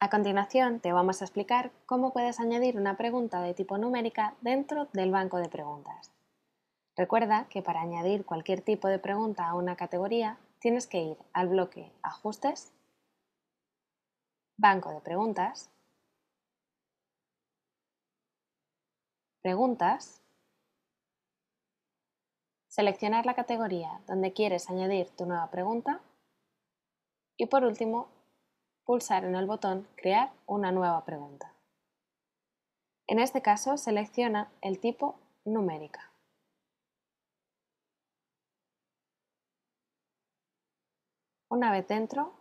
A continuación te vamos a explicar cómo puedes añadir una pregunta de tipo numérica dentro del banco de preguntas. Recuerda que para añadir cualquier tipo de pregunta a una categoría tienes que ir al bloque Ajustes, Banco de Preguntas Preguntas. Seleccionar la categoría donde quieres añadir tu nueva pregunta. Y por último, pulsar en el botón Crear una nueva pregunta. En este caso, selecciona el tipo numérica. Una vez dentro,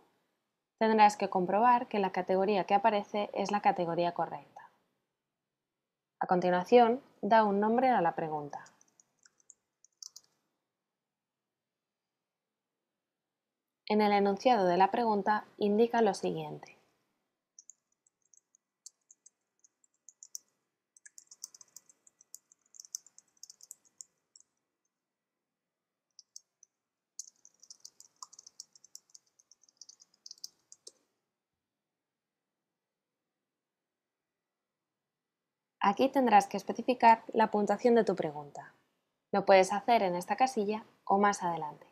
tendrás que comprobar que la categoría que aparece es la categoría correcta. A continuación, da un nombre a la pregunta. En el enunciado de la pregunta indica lo siguiente. Aquí tendrás que especificar la puntuación de tu pregunta. Lo puedes hacer en esta casilla o más adelante.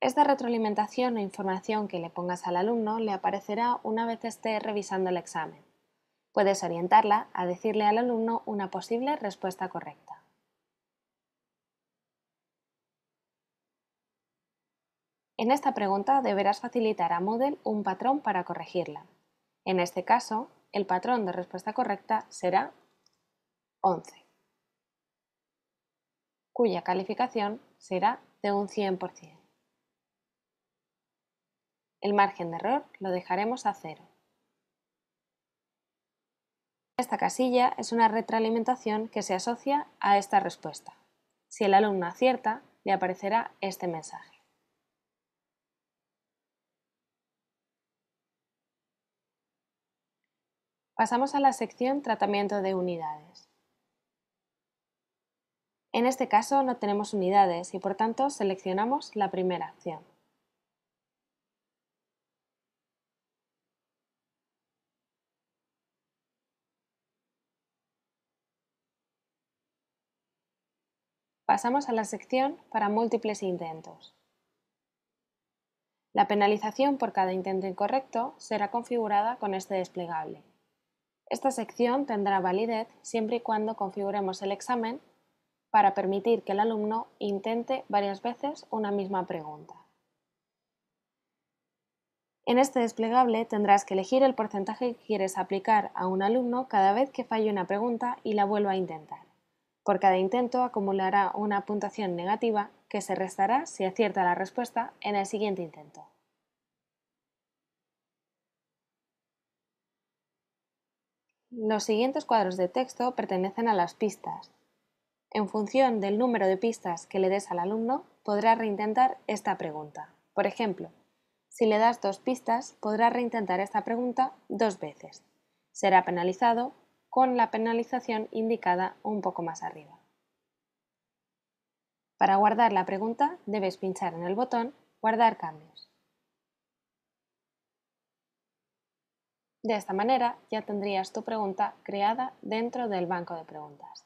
Esta retroalimentación o información que le pongas al alumno le aparecerá una vez esté revisando el examen. Puedes orientarla a decirle al alumno una posible respuesta correcta. En esta pregunta deberás facilitar a Moodle un patrón para corregirla. En este caso, el patrón de respuesta correcta será 11, cuya calificación será de un 100%. El margen de error lo dejaremos a cero. Esta casilla es una retroalimentación que se asocia a esta respuesta. Si el alumno acierta, le aparecerá este mensaje. Pasamos a la sección Tratamiento de unidades. En este caso no tenemos unidades y por tanto seleccionamos la primera acción. Pasamos a la sección para múltiples intentos. La penalización por cada intento incorrecto será configurada con este desplegable. Esta sección tendrá validez siempre y cuando configuremos el examen para permitir que el alumno intente varias veces una misma pregunta. En este desplegable tendrás que elegir el porcentaje que quieres aplicar a un alumno cada vez que falle una pregunta y la vuelva a intentar. Por cada intento acumulará una puntuación negativa que se restará si acierta la respuesta en el siguiente intento. Los siguientes cuadros de texto pertenecen a las pistas. En función del número de pistas que le des al alumno, podrá reintentar esta pregunta. Por ejemplo, si le das dos pistas, podrá reintentar esta pregunta dos veces. Será penalizado con la penalización indicada un poco más arriba. Para guardar la pregunta, debes pinchar en el botón Guardar cambios. De esta manera ya tendrías tu pregunta creada dentro del banco de preguntas.